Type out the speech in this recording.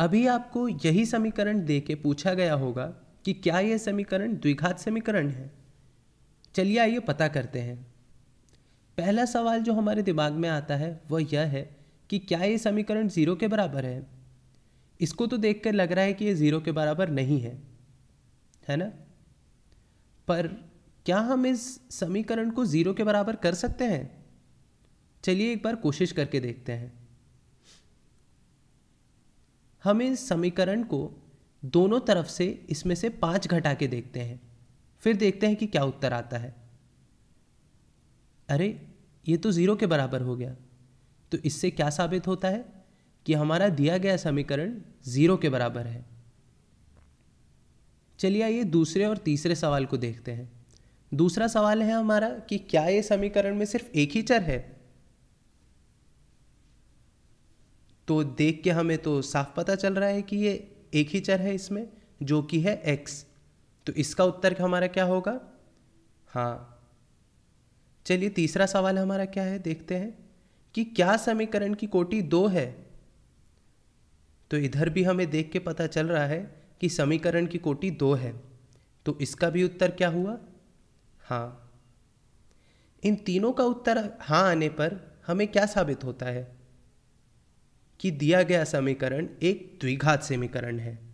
अभी आपको यही समीकरण दे के पूछा गया होगा कि क्या यह समीकरण द्विघात समीकरण है चलिए आइए पता करते हैं पहला सवाल जो हमारे दिमाग में आता है वह यह है कि क्या ये समीकरण ज़ीरो के बराबर है इसको तो देखकर लग रहा है कि ये ज़ीरो के बराबर नहीं है है ना पर क्या हम इस समीकरण को ज़ीरो के बराबर कर सकते हैं चलिए एक बार कोशिश करके देखते हैं हम इस समीकरण को दोनों तरफ से इसमें से पाँच घटा के देखते हैं फिर देखते हैं कि क्या उत्तर आता है अरे ये तो ज़ीरो के बराबर हो गया तो इससे क्या साबित होता है कि हमारा दिया गया समीकरण ज़ीरो के बराबर है चलिए आइए दूसरे और तीसरे सवाल को देखते हैं दूसरा सवाल है हमारा कि क्या ये समीकरण में सिर्फ एक ही चर है तो देख के हमें तो साफ पता चल रहा है कि ये एक ही चर है इसमें जो कि है एक्स तो इसका उत्तर हमारा क्या होगा हाँ चलिए तीसरा सवाल हमारा क्या है देखते हैं कि क्या समीकरण की कोटि दो है तो इधर भी हमें देख के पता चल रहा है कि समीकरण की कोटि दो है तो इसका भी उत्तर क्या हुआ हाँ इन तीनों का उत्तर हाँ आने पर हमें क्या साबित होता है कि दिया गया समीकरण एक द्विघात समीकरण है